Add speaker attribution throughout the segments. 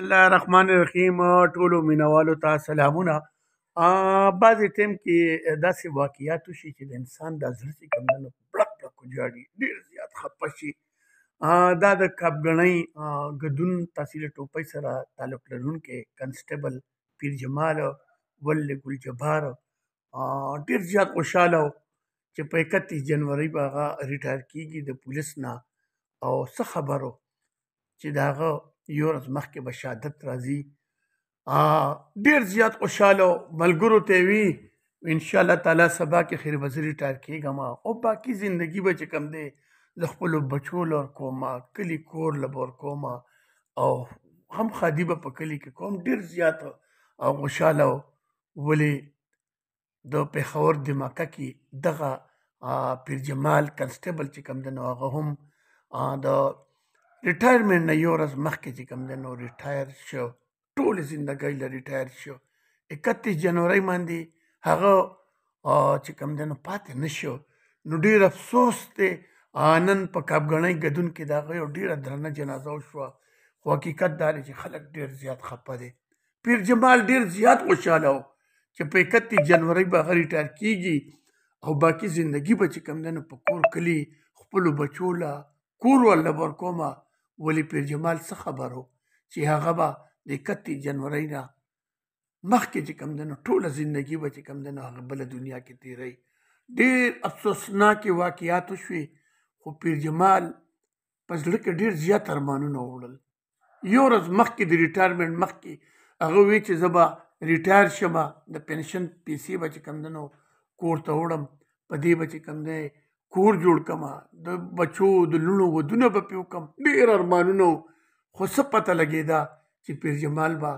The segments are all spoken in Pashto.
Speaker 1: الله الرحمن الرحیم ټولو مینوالو ته سلامونه بعضې ټیم کې داسې واقعیات وشي چې د انسان د زړه چې کوم نه بلک بلک وجاړي ډېر زیات خپه شي دا د کپګنۍ ګدون تحصیل ټوپۍ سره تعلق لرونکي کنسټیبل پیر جمال ول ګل جبار ډېر زیات خوشاله چې په 31 جنوري باغه ریټایر کیږي د پولیس نه او څه خبرو چې داغه یو ورځ مخکې به شهادت راځي ډیر زیات خوشاله ملګرو ته وی ان شاء الله تعالی سبا کې خیر وزیر ټار کېږم او باقی زندگی به چې کم دی د خپل بچو لور کوما کلی کور لبور کوما او هم خادي به په کلی کې کوم ډیر زیات او خوشاله ولی د پېښور د مکه کې دغه پیر جمال کنسټیبل چې کم دی نو هغه هم د ریټایرمنټ نه یو ورځ مخکې چې کوم دی نو ریټایر شو ټولې زندګۍ له ریټایر شو اکتیس جنوري باندې هغه چې کوم دی نو پاتې نه شو نو ډېر افسوس دی نن په کابګنۍ ګدون کې د هغه یو ډېره درنه جنازه وشوه خو حقیقت دا دی چې خلک ډېر زیات خفه دی پیر جمال ډېر زیات خوشحاله و چې په اکتیس جنوري به هغه ریټایر کېږي او باقي زندگی به چې کوم دی نو په کور کلي خپلو بچو له کور ورله ورکومه ولی پیر جمال څه خبرو چې هغه به د 31 جنوري نه مخکې چې کم دنو ټوله ژوندۍ به چې کم دنو هغه بل دنیا کې تیري ډېر افسوسناک واقعیات شوي خو پیر جمال پس لکه ډېر زیات ارمانونه وړل یو ورځ مخکې د ریټایرمنټ مخکې هغه وی چې زبا ریټایر شمه د پنشن پیسې به چې کم دنو کور ته وړم په دې به چې کم دی کور جوړ کما د بچو د لونو ودونه به پیو کم ډیر ارمانونه خو څه پته لګیدا چې پیر جمال با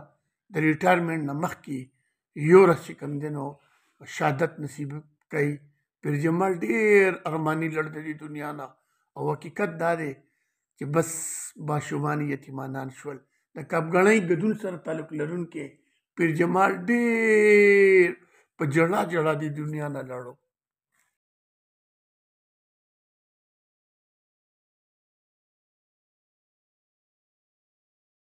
Speaker 1: د ریټایرمنټ نه مخکې یو رس کم دینو شهادت نصیب کړي پیر جمال ډیر ارمانی لړ د دنیا نه او حقیقت دا دی چې بس باشومان یتیمانان شول د کابګنۍ ګدون سره تعلق لرونکي پیر جمال ډېر په جړا جړا دی دنیا نه لاړو